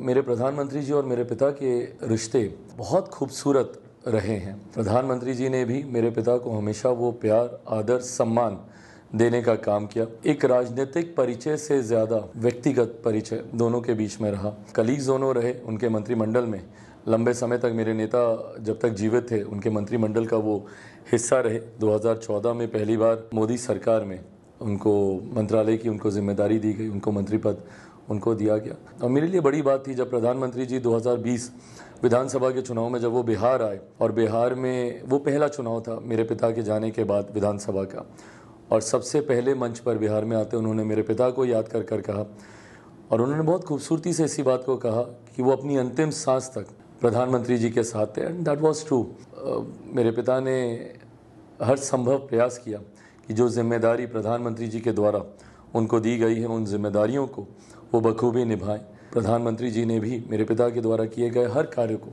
मेरे प्रधानमंत्री जी और मेरे पिता के रिश्ते बहुत खूबसूरत रहे हैं प्रधानमंत्री जी ने भी मेरे पिता को हमेशा वो प्यार आदर सम्मान देने का काम किया एक राजनीतिक परिचय से ज़्यादा व्यक्तिगत परिचय दोनों के बीच में रहा कलीग्स दोनों रहे उनके मंत्रिमंडल में लंबे समय तक मेरे नेता जब तक जीवित थे उनके मंत्रिमंडल का वो हिस्सा रहे 2014 में पहली बार मोदी सरकार में उनको मंत्रालय की उनको जिम्मेदारी दी गई उनको मंत्री पद उनको दिया गया और मेरे लिए बड़ी बात थी जब प्रधानमंत्री जी 2020 विधानसभा के चुनाव में जब वो बिहार आए और बिहार में वो पहला चुनाव था मेरे पिता के जाने के बाद विधानसभा का और सबसे पहले मंच पर बिहार में आते उन्होंने मेरे पिता को याद कर कर कहा और उन्होंने बहुत खूबसूरती से इसी बात को कहा कि वो अपनी अंतिम सांस तक प्रधानमंत्री जी के साथ थे एंड दैट वॉज ट्रू मेरे पिता ने हर संभव प्रयास किया कि जो जिम्मेदारी प्रधानमंत्री जी के द्वारा उनको दी गई है उन जिम्मेदारियों को वो बखूबी निभाएं प्रधानमंत्री जी ने भी मेरे पिता के द्वारा किए गए हर कार्य को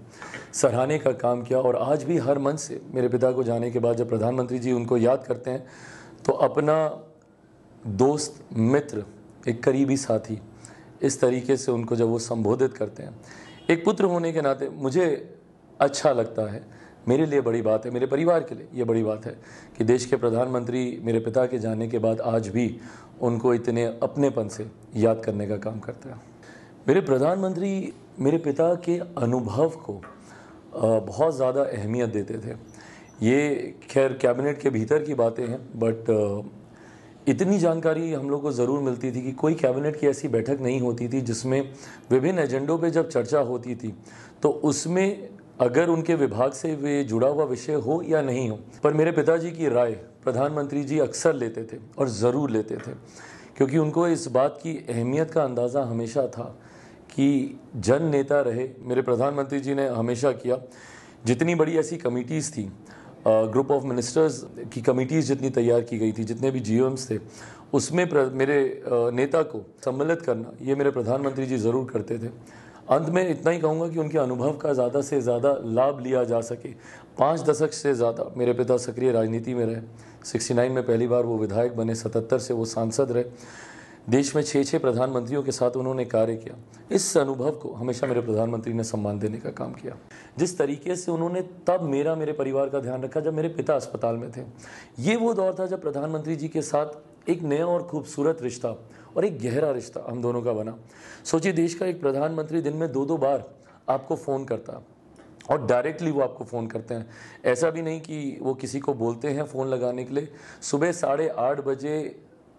सराहने का काम किया और आज भी हर मन से मेरे पिता को जाने के बाद जब प्रधानमंत्री जी उनको याद करते हैं तो अपना दोस्त मित्र एक करीबी साथी इस तरीके से उनको जब वो संबोधित करते हैं एक पुत्र होने के नाते मुझे अच्छा लगता है मेरे लिए बड़ी बात है मेरे परिवार के लिए ये बड़ी बात है कि देश के प्रधानमंत्री मेरे पिता के जाने के बाद आज भी उनको इतने अपनेपन से याद करने का काम करते हैं मेरे प्रधानमंत्री मेरे पिता के अनुभव को बहुत ज़्यादा अहमियत देते थे ये खैर कैबिनेट के भीतर की बातें हैं बट इतनी जानकारी हम लोग को ज़रूर मिलती थी कि कोई कैबिनेट की ऐसी बैठक नहीं होती थी जिसमें विभिन्न एजेंडों पे जब चर्चा होती थी तो उसमें अगर उनके विभाग से वे जुड़ा हुआ विषय हो या नहीं हो पर मेरे पिताजी की राय प्रधानमंत्री जी अक्सर लेते थे और ज़रूर लेते थे क्योंकि उनको इस बात की अहमियत का अंदाज़ा हमेशा था कि जन नेता रहे मेरे प्रधानमंत्री जी ने हमेशा किया जितनी बड़ी ऐसी कमिटीज़ थी ग्रुप ऑफ मिनिस्टर्स की कमिटीज़ जितनी तैयार की गई थी जितने भी जी थे उसमें मेरे नेता को सम्मिलित करना ये मेरे प्रधानमंत्री जी ज़रूर करते थे अंत में इतना ही कहूँगा कि उनके अनुभव का ज़्यादा से ज़्यादा लाभ लिया जा सके पाँच दशक से ज़्यादा मेरे पिता सक्रिय राजनीति में रहे 69 में पहली बार वो विधायक बने 77 से वो सांसद रहे देश में छः छः प्रधानमंत्रियों के साथ उन्होंने कार्य किया इस अनुभव को हमेशा मेरे प्रधानमंत्री ने सम्मान देने का काम किया जिस तरीके से उन्होंने तब मेरा मेरे परिवार का ध्यान रखा जब मेरे पिता अस्पताल में थे ये वो दौर था जब प्रधानमंत्री जी के साथ एक नया और खूबसूरत रिश्ता और एक गहरा रिश्ता हम दोनों का बना सोचिए देश का एक प्रधानमंत्री दिन में दो दो बार आपको फ़ोन करता और डायरेक्टली वो आपको फ़ोन करते हैं ऐसा भी नहीं कि वो किसी को बोलते हैं फ़ोन लगाने के लिए सुबह साढ़े आठ बजे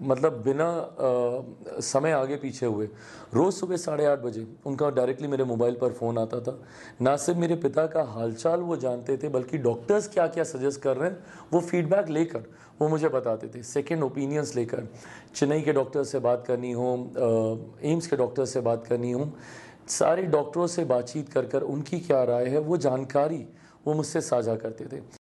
मतलब बिना आ, समय आगे पीछे हुए रोज़ सुबह साढ़े आठ बजे उनका डायरेक्टली मेरे मोबाइल पर फ़ोन आता था ना सिर्फ मेरे पिता का हालचाल वो जानते थे बल्कि डॉक्टर्स क्या क्या सजेस्ट कर रहे हैं वो फीडबैक लेकर वो मुझे बताते थे सेकेंड ओपिनियंस लेकर चेन्नई के डॉक्टर से बात करनी हो एम्स के डॉक्टर से बात करनी हो सारे डॉक्टरों से बातचीत कर कर उनकी क्या राय है वो जानकारी वो मुझसे साझा करते थे